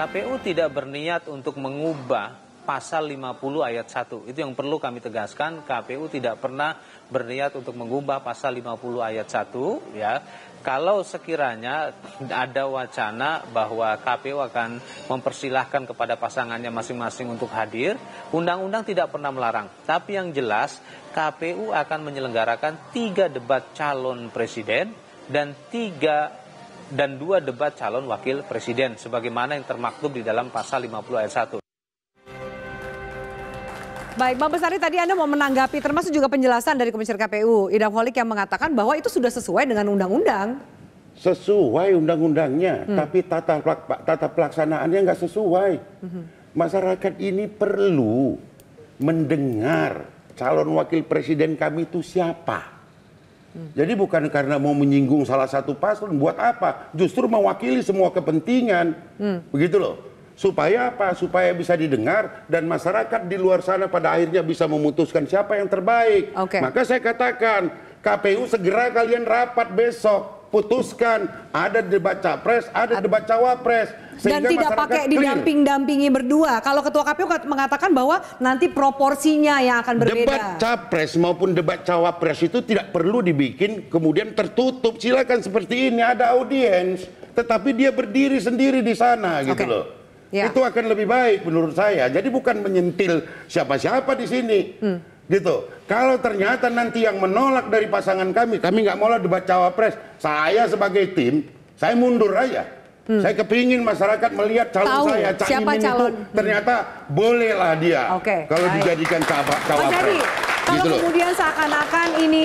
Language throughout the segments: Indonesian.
KPU tidak berniat untuk mengubah pasal 50 ayat 1. Itu yang perlu kami tegaskan, KPU tidak pernah berniat untuk mengubah pasal 50 ayat 1 ya. Kalau sekiranya ada wacana bahwa KPU akan mempersilahkan kepada pasangannya masing-masing untuk hadir, undang-undang tidak pernah melarang. Tapi yang jelas KPU akan menyelenggarakan tiga debat calon presiden dan tiga dan dua debat calon wakil presiden sebagaimana yang termaktub di dalam pasal 50 ayat 1. Baik, Bang Besari tadi Anda mau menanggapi termasuk juga penjelasan dari Komisioner KPU Idam Holik yang mengatakan bahwa itu sudah sesuai dengan undang-undang. Sesuai undang-undangnya, hmm. tapi tata, tata pelaksanaannya nggak sesuai. Hmm. Masyarakat ini perlu mendengar calon wakil presiden kami itu siapa. Jadi bukan karena mau menyinggung salah satu paslon, buat apa? Justru mewakili semua kepentingan, hmm. begitu loh. Supaya apa? Supaya bisa didengar dan masyarakat di luar sana pada akhirnya bisa memutuskan siapa yang terbaik. Okay. Maka saya katakan KPU segera kalian rapat besok putuskan ada debat capres, ada debat cawapres. Dan tidak pakai didamping-dampingi berdua. Kalau Ketua KPU mengatakan bahwa nanti proporsinya yang akan berbeda. Debat capres maupun debat cawapres itu tidak perlu dibikin kemudian tertutup. Silakan seperti ini ada audiens, tetapi dia berdiri sendiri di sana gitu loh. Ya. Itu akan lebih baik menurut saya. Jadi bukan menyentil siapa-siapa di sini. Hmm gitu. Kalau ternyata nanti yang menolak dari pasangan kami, kami nggak mau lah debat cawapres. Saya sebagai tim, saya mundur aja. Hmm. Saya kepingin masyarakat melihat calon Tahu, saya, ya, Cak siapa Imin calon? itu ternyata bolehlah dia okay. kalau Ayo. dijadikan cawapres. kalau gitu kemudian seakan-akan ini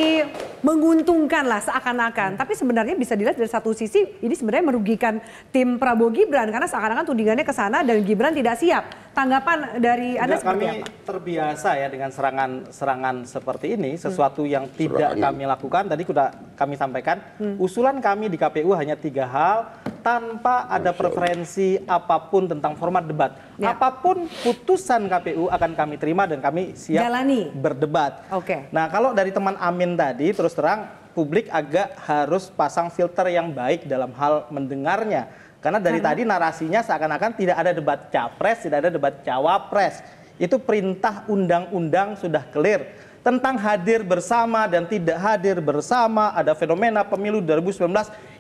menguntungkan lah seakan-akan. Hmm. Tapi sebenarnya bisa dilihat dari satu sisi ini sebenarnya merugikan tim Prabowo Gibran karena seakan-akan tudingannya ke sana dan Gibran tidak siap. Tanggapan dari Anda tidak, seperti kami apa? terbiasa ya dengan serangan serangan seperti ini, hmm. sesuatu hmm. yang tidak serangan. kami lakukan tadi sudah kami sampaikan. Hmm. Usulan kami di KPU hanya tiga hal tanpa ada preferensi apapun tentang format debat. Ya. Apapun putusan KPU akan kami terima dan kami siap Jalani. berdebat. Oke. Okay. Nah, kalau dari teman Amin tadi terus terang publik agak harus pasang filter yang baik dalam hal mendengarnya. Karena dari Karena... tadi narasinya seakan-akan tidak ada debat capres, tidak ada debat cawapres. Itu perintah undang-undang sudah clear tentang hadir bersama dan tidak hadir bersama, ada fenomena pemilu 2019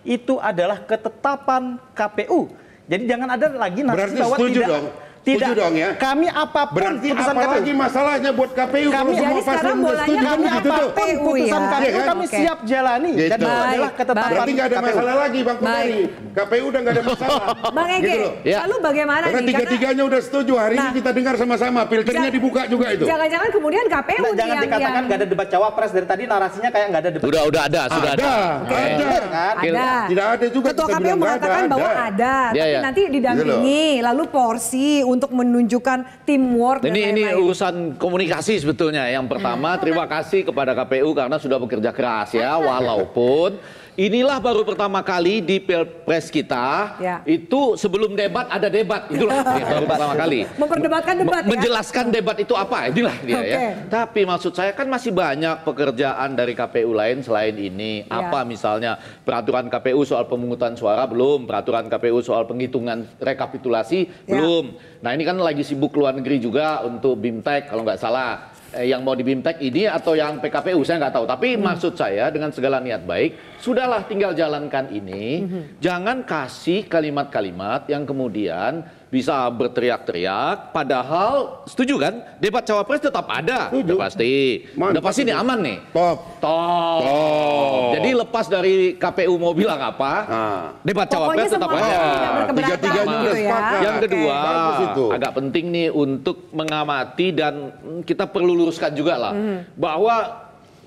itu adalah ketetapan KPU. Jadi jangan ada lagi narasi bahwa tidak dong tidak. dong ya. Kami apapun Berarti putusan apa KPU. masalahnya buat KPU kami, kalau semua paslon kami apapun iya KPU, putusan ya. KPU kami okay. siap jalani. Gitu. Dan itu adalah ketetapan Berarti nggak ada masalah KPU. lagi Bang Kumari. KPU udah nggak ada masalah. Bang Ege, gitu ya. lalu bagaimana Karena nih? tiga-tiganya udah setuju. Hari nah, ini kita dengar sama-sama. Filternya dibuka juga itu. Jangan-jangan kemudian KPU nah, Jangan dikatakan nggak ada debat cawapres. Dari tadi narasinya kayak nggak ada debat. Udah, udah ada. Sudah ada. Ada. Kan? Tidak ada juga. Ketua KPU mengatakan bahwa ada. Iya, Tapi iya. nanti gitu didampingi. Lalu porsi, untuk menunjukkan teamwork ini dan lain-lain. Ini urusan komunikasi sebetulnya. Yang pertama, terima kasih kepada KPU karena sudah bekerja keras ya, walaupun Inilah baru pertama kali di pilpres kita ya. itu sebelum debat ada debat itulah ya, baru pertama kali. Memperdebatkan debat. ya? Menjelaskan debat itu apa inilah dia okay. ya. Tapi maksud saya kan masih banyak pekerjaan dari KPU lain selain ini. Ya. Apa misalnya peraturan KPU soal pemungutan suara belum, peraturan KPU soal penghitungan rekapitulasi ya. belum. Nah ini kan lagi sibuk luar negeri juga untuk BIMTEK kalau nggak salah eh, yang mau dibimtek ini atau yang PKPU saya nggak tahu tapi hmm. maksud saya dengan segala niat baik sudahlah tinggal jalankan ini hmm. jangan kasih kalimat-kalimat yang kemudian bisa berteriak-teriak padahal setuju kan debat cawapres tetap ada setuju. udah pasti Mantap udah pasti ini aman nih top. top top jadi lepas dari KPU mau bilang apa nah. debat cawapres tetap ada tiga tiga juga ya. yang kedua okay. agak penting nih untuk mengamati dan kita perlu luruskan juga lah mm. bahwa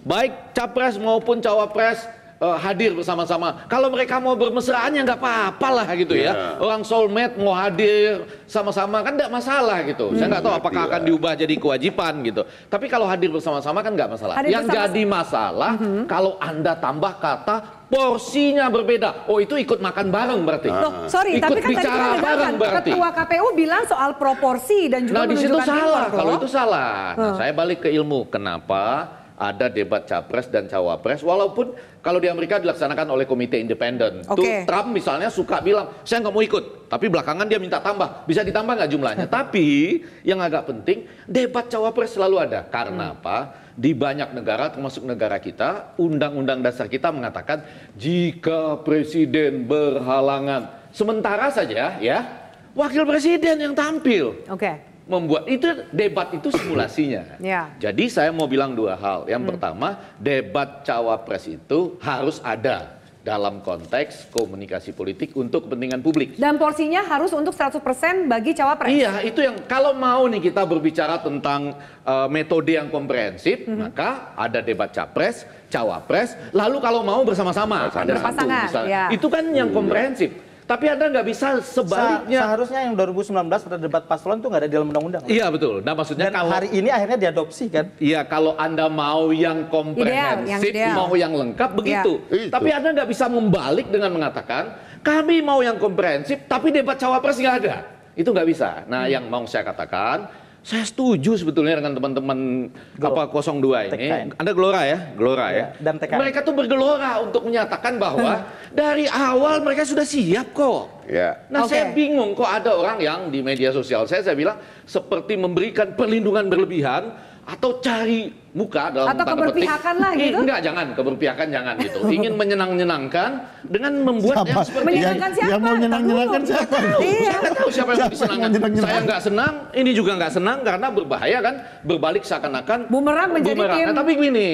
baik capres maupun cawapres uh, hadir bersama-sama. Kalau mereka mau bermesraan ya nggak apa-apalah gitu yeah. ya. Iya. Orang soulmate mau hadir sama-sama kan nggak masalah gitu. Hmm. Saya nggak tahu apakah iya. akan diubah jadi kewajiban gitu. Tapi kalau hadir bersama-sama kan nggak masalah. Hadir Yang bersama... jadi masalah hmm. kalau anda tambah kata porsinya berbeda. Oh itu ikut makan bareng berarti. Loh, ah. sorry, ikut tapi kan bicara tadi kan bareng berarti. Ketua KPU bilang soal proporsi dan juga Nah, di situ salah. kalau itu salah. Nah, saya balik ke ilmu. Kenapa? ada debat capres dan cawapres walaupun kalau di Amerika dilaksanakan oleh komite independen okay. tuh Trump misalnya suka bilang saya nggak mau ikut tapi belakangan dia minta tambah bisa ditambah nggak jumlahnya tapi yang agak penting debat cawapres selalu ada karena hmm. apa di banyak negara termasuk negara kita undang-undang dasar kita mengatakan jika presiden berhalangan sementara saja ya wakil presiden yang tampil oke okay membuat itu debat itu simulasinya. Yeah. Jadi saya mau bilang dua hal. Yang hmm. pertama, debat cawapres itu harus ada dalam konteks komunikasi politik untuk kepentingan publik. Dan porsinya harus untuk 100% bagi cawapres. Iya, itu yang kalau mau nih kita berbicara tentang uh, metode yang komprehensif, -hmm. maka ada debat capres, cawapres, lalu kalau mau bersama-sama ada satu Ya. Itu kan yang iya. komprehensif. Tapi Anda nggak bisa sebaliknya. Seharusnya yang 2019 pada debat paslon itu nggak ada di dalam undang-undang. Iya betul. Nah maksudnya Dan kalau hari ini akhirnya diadopsi kan? Iya kalau Anda mau yang komprehensif, ideal, yang ideal. mau yang lengkap iya. begitu. Ya. Tapi Anda nggak bisa membalik dengan mengatakan kami mau yang komprehensif, tapi debat cawapres nggak ada. Itu nggak bisa. Nah hmm. yang mau saya katakan saya setuju sebetulnya dengan teman-teman apa 02 ini. Anda gelora ya, gelora ya. ya. Dan Mereka tuh bergelora untuk menyatakan bahwa dari awal mereka sudah siap kok. Ya. Nah, okay. saya bingung kok ada orang yang di media sosial saya saya bilang seperti memberikan perlindungan berlebihan atau cari muka dalam atau tanda keberpihakan lah eh, gitu eh, enggak jangan keberpihakan jangan gitu ingin menyenang-nyenangkan dengan membuat siapa? yang seperti menyenangkan siapa yang mau menyenang nyenangkan siapa iya. saya nggak tahu siapa yang disenangkan saya nggak senang ini juga nggak senang karena berbahaya kan berbalik seakan-akan bumerang menjadi bumerang. Nah, tapi gini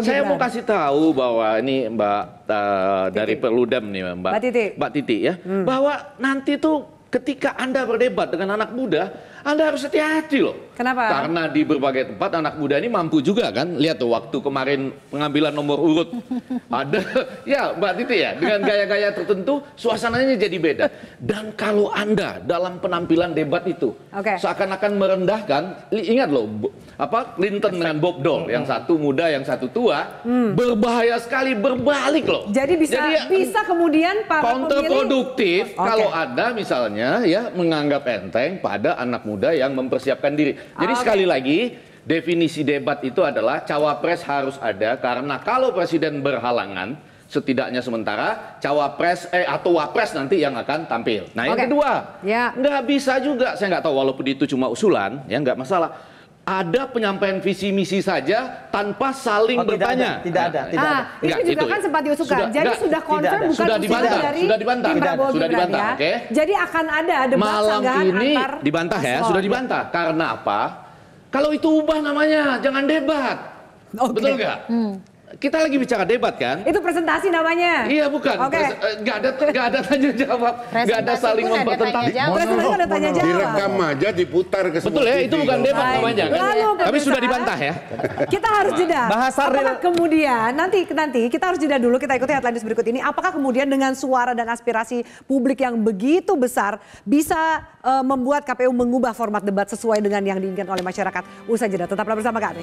saya mau kasih tahu bahwa ini Mbak uh, dari Perludem nih Mbak Mbak Titi, Mbak Titi ya hmm. bahwa nanti tuh ketika Anda berdebat dengan anak muda anda harus hati-hati loh. Kenapa? Karena di berbagai tempat anak muda ini mampu juga kan. Lihat tuh waktu kemarin pengambilan nomor urut. ada, ya Mbak Titi ya, dengan gaya-gaya tertentu suasananya jadi beda. Dan kalau Anda dalam penampilan debat itu okay. seakan-akan merendahkan, ingat loh, apa Clinton dengan Bob Dole, hmm. yang satu muda, yang satu tua, hmm. berbahaya sekali berbalik loh. Jadi bisa jadi, ya, bisa kemudian para pemilih... Kontraproduktif Okay. kalau ada misalnya ya menganggap enteng pada anak muda muda yang mempersiapkan diri. Jadi okay. Ah, sekali lagi definisi debat itu adalah cawapres harus ada karena kalau presiden berhalangan setidaknya sementara cawapres eh atau wapres nanti yang akan tampil. Nah yang okay. kedua, ya. nggak bisa juga saya nggak tahu walaupun itu cuma usulan ya nggak masalah ada penyampaian visi misi saja tanpa saling oh, bertanya. Tidak ada, nah, tidak nah, ada. Tidak ah, ada. juga itu, ya? kan sempat diusulkan. Sudah, Jadi enggak, sudah konfirm bukan sudah dibantah, dari sudah dibantah, tim Prabowo sudah Gibran, dibantah, ya. oke. Okay. Jadi akan ada debat Malam ini dibantah ya, sudah dibantah. Karena apa? Kalau itu ubah namanya, jangan debat. Okay. Betul nggak? Hmm kita lagi bicara debat kan? Itu presentasi namanya. Iya bukan. Oke. Okay. Eh, gak ada gak ada tanya jawab, gak ada saling mempertentangkan. Presentasi ada tanya jawab. Direkam aja diputar ke Betul ya, itu bukan debat namanya kan. Lalu, Tapi sudah dibantah ya. Kita harus jeda. Bahasa real. kemudian nanti nanti kita harus jeda dulu kita ikuti headline berikut ini. Apakah kemudian dengan suara dan aspirasi publik yang begitu besar bisa uh, membuat KPU mengubah format debat sesuai dengan yang diinginkan oleh masyarakat? Usai jeda tetaplah bersama kami.